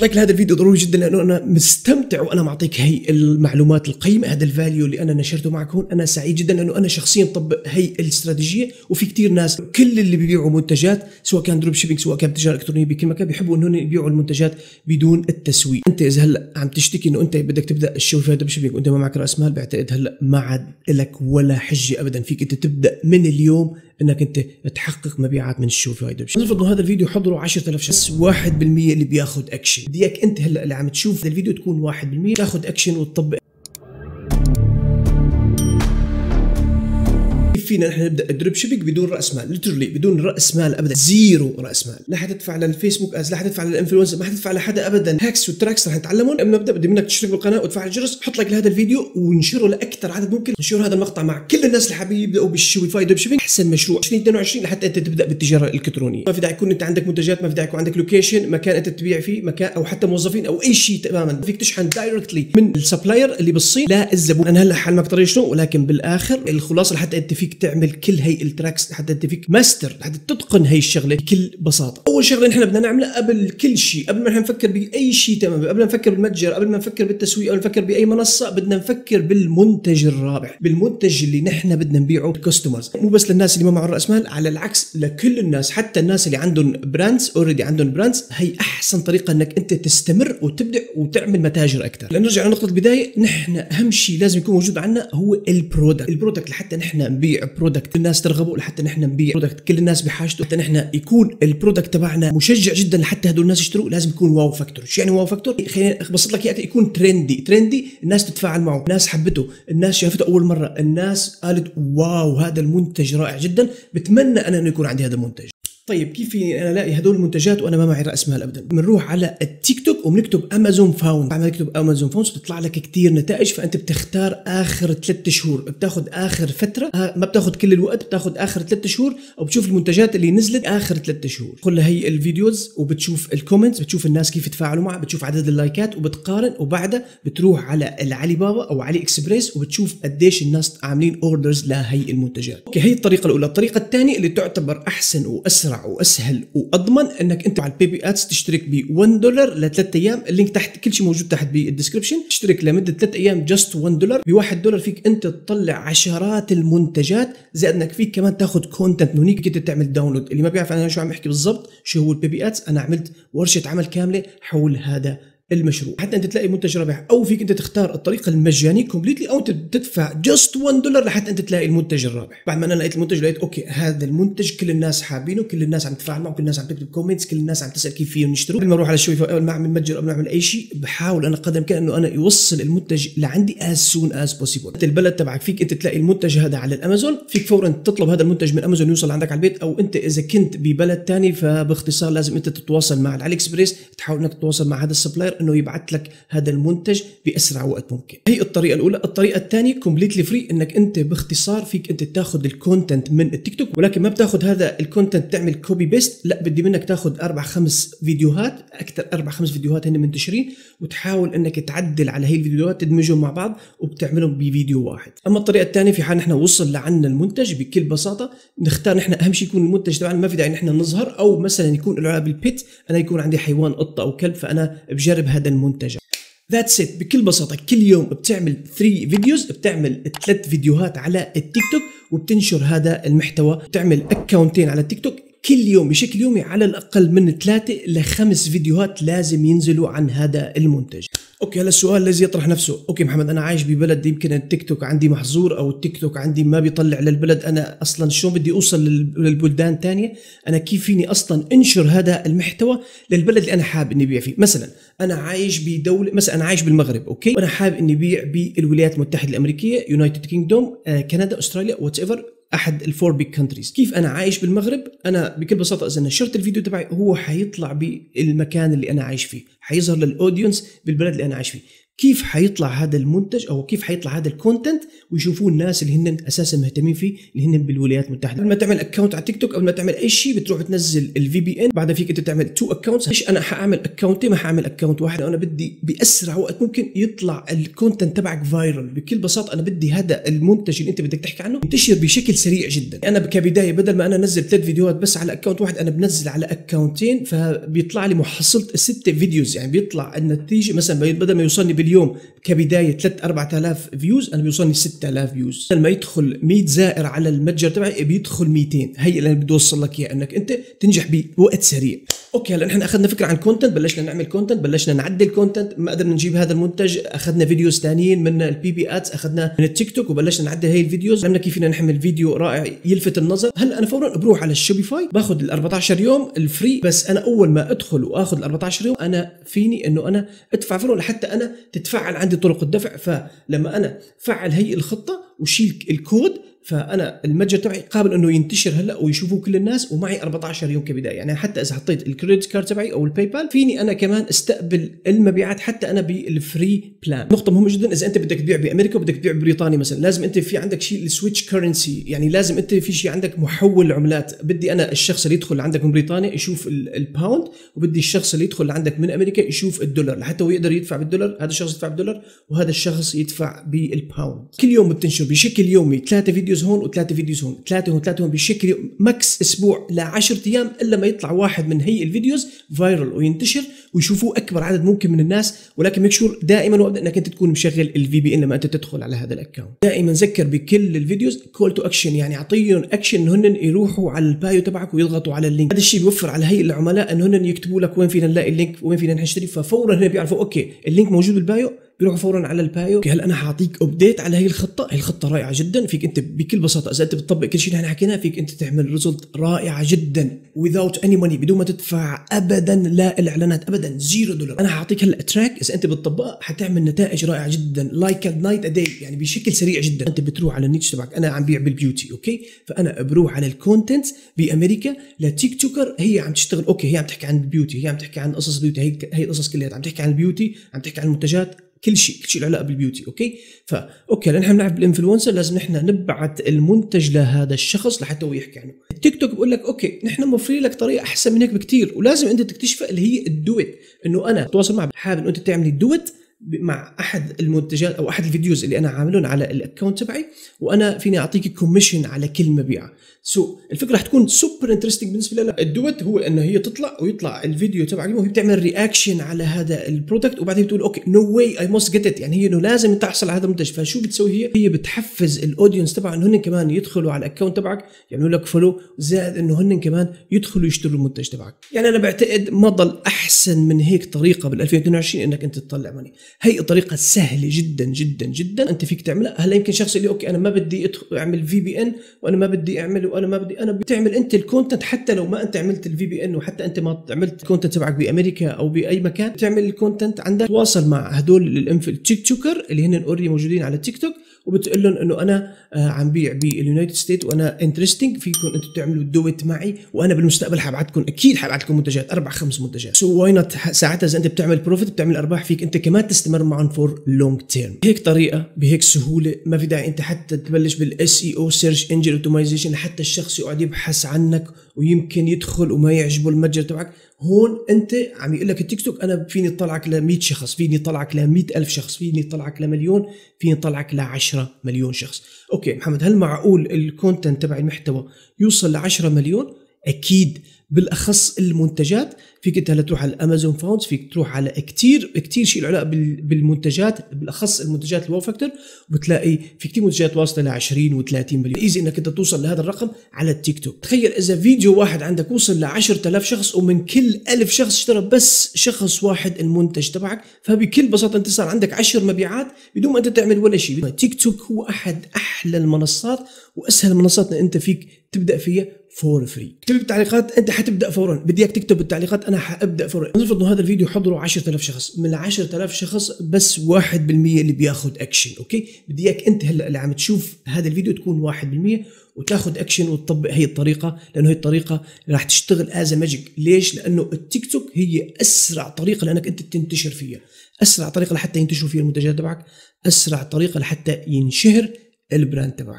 لايك لهذا الفيديو ضروري جدا لانه انا مستمتع وانا معطيك هي المعلومات القيمه هذا الفاليو اللي انا نشرته معكم انا سعيد جدا لانه انا شخصيا طبق هي الاستراتيجيه وفي كثير ناس كل اللي بيبيعوا منتجات سواء كان دروب شيبينج سواء كان تجاره الكترونيه بكل مكان بيحبوا انهم يبيعوا المنتجات بدون التسويق انت اذا هلا عم تشتكي انه انت بدك تبدا الشغل في دروب شيبينج وانت ما معك راس مال بعتقد هلا ما عاد لك ولا حجه ابدا فيك انت تبدا من اليوم انك انت تحقق مبيعات من الشوفي هاي الشيء نفرض هذا الفيديو حضره 10000 شخص 1% اللي بياخذ اكشن بدي انت هلا اللي عم تشوف الفيديو تكون 1% تاخذ اكشن وتطبق فينا نحن نبدا الدروب شيبينج بدون راس مال ليترلي بدون راس مال ابدا زيرو راس مال لا حتدفع للفيسبوك از لا حتدفع للانفلونسر ما حتدفع لحدا ابدا هاكس وتراكس رح نتعلمهم اما ابدا بدي منك تشترك بالقناه وتفعل الجرس حط لايك لهذا الفيديو ونشره لاكثر عدد ممكن انشر هذا المقطع مع كل الناس اللي حابين يبداوا بالشوبيفاي دروب شيبينج احسن مشروع 2022 لحتى انت تبدا بالتجاره الالكترونيه ما في داعي يكون انت عندك منتجات ما في داعي يكون عندك لوكيشن مكان انت تبيع فيه مكان او حتى موظفين او اي شيء تماما فيك تشحن دايركتلي من السبلاير اللي بالصين لا الزبون انا هلا حل ما شنو ولكن بالاخر الخلاصه لحتى انت فيك تعمل كل هي التراكس لحتى انت فيك ماستر لحتى تتقن هي الشغله بكل بساطه اول شغله نحن بدنا نعملها قبل كل شيء قبل ما نحن نفكر باي شيء تمام قبل ما نفكر بالمتجر قبل ما نفكر بالتسويق قبل ما نفكر باي منصه بدنا نفكر بالمنتج الرابح بالمنتج اللي نحن بدنا نبيعه للكاستمرز مو بس للناس اللي ما معهم راس مال على العكس لكل الناس حتى الناس اللي عندهم براندز اوريدي عندهم براندز هي احسن طريقه انك انت تستمر وتبدع وتعمل متاجر اكثر لنرجع لنقطه البدايه نحن اهم شيء لازم يكون موجود عندنا هو البرودكت البرودكت لحتى نحن نبيع برودكت الناس ترغبه لحتى نحن نبيع برودكت كل الناس بحاجته حتى نحن يكون البرودكت تبعنا مشجع جدا لحتى هدول الناس يشتروا لازم يكون واو فاكتور شو يعني واو فاكتور خليني ابسط لك اياه يكون ترندي ترندي الناس تتفاعل معه الناس حبته الناس شافته اول مره الناس قالت واو هذا المنتج رائع جدا بتمنى انا انه يكون عندي هذا المنتج طيب كيف انا الاقي هدول المنتجات وانا ما معي راس مال ابدا بنروح على التيك توك وبنكتب امازون فاوند بعد ما نكتب امازون فاوند بتطلع لك كثير نتائج فانت بتختار اخر ثلاث شهور بتاخذ اخر فتره آه، ما بتاخذ كل الوقت بتاخذ اخر ثلاث شهور وبتشوف المنتجات اللي نزلت اخر ثلاث شهور كل لهي الفيديوز وبتشوف الكومنتس بتشوف الناس كيف تفاعلوا معها بتشوف عدد اللايكات وبتقارن وبعدها بتروح على العلي بابا او علي اكسبريس وبتشوف قديش الناس عاملين اوردرز لهي المنتجات اوكي هي الطريقه الاولى الطريقه الثانيه اللي تعتبر احسن واسرع واسهل واضمن انك انت مع البي بي ادز تشترك ب 1 دولار ل 3 ايام اللينك تحت كل شيء موجود تحت بالدسكربشن تشترك لمده 3 ايام جاست 1 دولار ب 1 دولار فيك انت تطلع عشرات المنتجات زائد انك فيك كمان تاخذ كونتنت من هنيك تعمل داونلود اللي ما بيعرف انا شو عم احكي بالضبط شو هو البي بي ادز انا عملت ورشه عمل كامله حول هذا المشروع حتى انت تلاقي منتج رابح او فيك انت تختار الطريقه المجانيه كومبليتلي او تدفع جاست 1 دولار لحتى انت تلاقي المنتج الرابح بعد ما انا لقيت المنتج لقيت اوكي هذا المنتج كل الناس حابينه كل الناس عم تتفاعل معه كل الناس عم تكتب كومنتس كل الناس عم تسال كيف فيهم يشتروا قبل ما اروح على شوي قبل ما اعمل متجر قبل ما اعمل اي شيء بحاول انا قدر الامكان انه انا يوصل المنتج لعندي از سون از بوسيبل انت البلد تبعك فيك انت تلاقي المنتج هذا على الامازون فيك فورا تطلب هذا المنتج من امازون يوصل عندك على البيت او انت اذا كنت ببلد ثاني فباختصار لازم انت تتواصل مع الاكسبريس تحاول انك تتواصل مع هذا السبلاير انه يبعث لك هذا المنتج باسرع وقت ممكن هي الطريقه الاولى الطريقه الثانيه كومبليتلي فري انك انت باختصار فيك انت تاخذ الكونتنت من التيك توك ولكن ما بتاخذ هذا الكونتنت تعمل كوبي بيست لا بدي منك تاخذ اربع خمس فيديوهات اكثر اربع خمس فيديوهات هن منتشرين وتحاول انك تعدل على هي الفيديوهات تدمجهم مع بعض وبتعملهم بفيديو واحد اما الطريقه الثانيه في حال نحن وصل لعنا المنتج بكل بساطه نختار نحن اهم شيء يكون المنتج تبعنا ما في داعي نحن نظهر او مثلا يكون له بالبيت انا يكون عندي حيوان قطه او كلب فانا بجرب هذا المنتج ذاتس ات بكل بساطه كل يوم بتعمل 3 فيديوز بتعمل 3 فيديوهات على التيك توك وبتنشر هذا المحتوى بتعمل اكونتين على التيك توك كل يوم بشكل يومي على الاقل من ثلاثه الى خمس فيديوهات لازم ينزلوا عن هذا المنتج اوكي هلا السؤال الذي يطرح نفسه اوكي محمد انا عايش ببلد يمكن التيك توك عندي محظور او التيك توك عندي ما بيطلع للبلد انا اصلا شو بدي اوصل للبلدان تانية انا كيف فيني اصلا انشر هذا المحتوى للبلد اللي انا حابب اني بيع فيه مثلا انا عايش بدوله مثلا انا عايش بالمغرب اوكي وانا حابب اني بيع بالولايات المتحده الامريكيه يونايتد آه، كينجدوم كندا استراليا وات ايفر احد الفور بيج كونتريز كيف انا عايش بالمغرب انا بكل بساطه اذا نشرت الفيديو تبعي هو حيطلع بالمكان اللي انا عايش فيه حيظهر للاودينس بالبلد اللي انا عايش فيه كيف حيطلع هذا المنتج او كيف حيطلع هذا الكونتنت ويشوفوه الناس اللي هن اساسا مهتمين فيه اللي هن بالولايات المتحده قبل ما تعمل اكونت على تيك توك قبل ما تعمل اي شيء بتروح تنزل الفي بي ان بعدها فيك انت تعمل تو اكونتس ليش انا حاعمل اكونتين ما حاعمل اكونت واحد انا بدي باسرع وقت ممكن يطلع الكونتنت تبعك فايرل بكل بساطه انا بدي هذا المنتج اللي انت بدك تحكي عنه ينتشر بشكل سريع جدا انا كبدايه بدل ما انا انزل ثلاث فيديوهات بس على اكونت واحد انا بنزل على اكونتين فبيطلع لي محصله ست فيديوز يعني بيطلع النتيجه مثلا بدل ما يوصلني باليوم كبدايه 3 4000 فيوز انا بيوصلني 6000 فيوز لما يدخل 100 زائر على المتجر تبعي بيدخل 200 هي اللي انا بدي اوصل لك اياها انك انت تنجح بوقت سريع اوكي هلا نحن اخذنا فكره عن كونتنت بلشنا نعمل كونتنت بلشنا نعدل كونتنت ما قدرنا نجيب هذا المنتج اخذنا فيديوز ثانيين من البي بي ادز اخذنا من التيك توك وبلشنا نعدل هي الفيديوز عملنا كيف فينا نحمل فيديو رائع يلفت النظر هلا انا فورا بروح على الشوبيفاي باخذ ال 14 يوم الفري بس انا اول ما ادخل واخذ ال 14 يوم انا فيني انه انا ادفع فلو لحتى انا تتفعل عندي طرق الدفع فلما انا فعل هي الخطه وشيل الكود فانا المتجر تبعي قابل انه ينتشر هلا ويشوفوه كل الناس ومعي 14 يوم كبدايه يعني حتى اذا حطيت الكريدت كارد تبعي او الباي بال فيني انا كمان استقبل المبيعات حتى انا بالفري بلان نقطه مهمه جدا اذا انت بدك تبيع بامريكا وبدك تبيع بريطانيا مثلا لازم انت في عندك شيء السويتش كرنسي يعني لازم انت في شيء عندك محول عملات بدي انا الشخص اللي يدخل عندك من بريطانيا يشوف الباوند وبدي الشخص اللي يدخل عندك من امريكا يشوف الدولار لحتى هو يقدر يدفع بالدولار هذا الشخص يدفع بالدولار وهذا الشخص يدفع بالباوند كل يوم بتنشر بشكل يومي ثلاثه فيديو فيديوز هون وثلاثه فيديوز هون ثلاثه هون ثلاثه هون بشكل ماكس اسبوع ل 10 ايام الا ما يطلع واحد من هي الفيديوز فايرل وينتشر ويشوفوه اكبر عدد ممكن من الناس ولكن ميك شور دائما وابدا انك انت تكون مشغل الفي بي ان لما انت تدخل على هذا الاكونت دائما ذكر بكل الفيديوز كول تو اكشن يعني اعطيهم اكشن انه هن يروحوا على البايو تبعك ويضغطوا على اللينك هذا الشيء بيوفر على هي العملاء انه هن يكتبوا لك وين فينا نلاقي اللينك وين فينا نشتري ففورا هن بيعرفوا اوكي اللينك موجود بالبايو بيروح فورا على البايو هلا انا حاعطيك ابديت على هي الخطه هي الخطه رائعه جدا فيك انت بكل بساطه اذا انت بتطبق كل شيء نحن حكيناه فيك انت تعمل ريزلت رائعه جدا without اني ماني بدون ما تدفع ابدا لا الاعلانات ابدا زيرو دولار انا حاعطيك هلا تراك اذا انت بتطبقها حتعمل نتائج رائعه جدا لايك نايت ا داي يعني بشكل سريع جدا انت بتروح على النيتش تبعك انا عم بيع بالبيوتي اوكي فانا بروح على الكونتنت بامريكا لتيك توكر هي عم تشتغل اوكي هي عم تحكي عن البيوتي هي عم تحكي عن قصص بيوتي هي هي القصص كلها عم تحكي عن البيوتي عم تحكي عن المنتجات كل شيء كل شيء له علاقه بالبيوتي اوكي فا اوكي نحن بنلعب بالانفلونسر لازم نحن نبعت المنتج لهذا الشخص لحتى هو يحكي عنه التيك توك بقول لك اوكي نحن موفرين لك طريقه احسن من هيك بكثير ولازم انت تكتشفها اللي هي الدوت انه انا اتواصل مع حابب انه انت تعملي دوت مع احد المنتجات او احد الفيديوز اللي انا عاملهم على الاكونت تبعي وانا فيني اعطيك كوميشن على كل مبيع سو so, الفكره راح تكون سوبر انترستنج بالنسبه لنا الدوت هو انه هي تطلع ويطلع الفيديو تبعك وهي بتعمل رياكشن على هذا البرودكت وبعدين بتقول اوكي نو واي اي موست جيت ات يعني هي انه لازم تحصل على هذا المنتج فشو بتسوي هي هي بتحفز الاودينس تبع انه هن كمان يدخلوا على الاكونت تبعك يعملوا لك فولو زائد انه هن كمان يدخلوا يشتروا المنتج تبعك يعني انا بعتقد ما ضل احسن من هيك طريقه بال 2022 انك انت تطلع ماني هي طريقه سهله جدا جدا جدا انت فيك تعملها هلا يمكن شخص يقول اوكي انا ما بدي أدخل اعمل في بي ان وانا ما بدي اعمل وانا ما بدي انا بتعمل انت الكونتنت حتى لو ما انت عملت الفي بي ان وحتى انت ما عملت الكونتنت تبعك بامريكا او باي مكان بتعمل الكونتنت عندك تواصل مع هدول الانفل التيك توكر اللي هن اوريدي موجودين على تيك توك وبتقول لهم انه انا آه، عم بيع باليونايتد ستيت وانا انترستنج فيكم انتم تعملوا دوت معي وانا بالمستقبل حبعتكم اكيد حبعتكم منتجات اربع خمس منتجات سو واي نوت ساعتها اذا انت بتعمل بروفيت بتعمل ارباح فيك انت كمان تستمر معهم فور لونج تيرم بهيك طريقه بهيك سهوله ما في داعي انت حتى تبلش بالاس اي او سيرش انجن اوتمايزيشن حتى الشخص يقعد يبحث عنك ويمكن يدخل وما يعجبه المتجر تبعك هون انت عم يقول لك التيك توك انا فيني اطلعك ل 100 شخص فيني اطلعك ل 100 الف شخص فيني اطلعك لمليون فيني اطلعك ل 10 مليون شخص اوكي محمد هل معقول الكونتنت تبع المحتوى يوصل ل 10 مليون اكيد بالاخص المنتجات فيك انت هلا تروح على امازون فاوندز فيك تروح على كثير كثير شيء له علاقه بالمنتجات بالاخص المنتجات الواو فاكتور وبتلاقي في كثير منتجات واصله ل 20 و30 مليون ايزي انك انت توصل لهذا الرقم على التيك توك تخيل اذا فيديو واحد عندك وصل ل 10000 شخص ومن كل 1000 شخص اشترى بس شخص واحد المنتج تبعك فبكل بساطه انت صار عندك 10 مبيعات بدون ما انت تعمل ولا شيء تيك توك هو احد احلى المنصات واسهل اللي انت فيك تبدا فيها فور فري اكتب بالتعليقات انت حتبدا فورا بدي اياك تكتب التعليقات انا حابدا فورا نفرض انه هذا الفيديو حضره 10000 شخص من 10000 شخص بس 1% اللي بياخذ اكشن اوكي بدي اياك انت هلا اللي عم تشوف هذا الفيديو تكون 1% وتاخذ اكشن وتطبق هي الطريقه لانه هي الطريقه راح تشتغل از ماجيك ليش لانه التيك توك هي اسرع طريقه لانك انت تنتشر فيها اسرع طريقه لحتى ينتشروا فيها المنتجات تبعك اسرع طريقه لحتى ينشهر البراند تبعك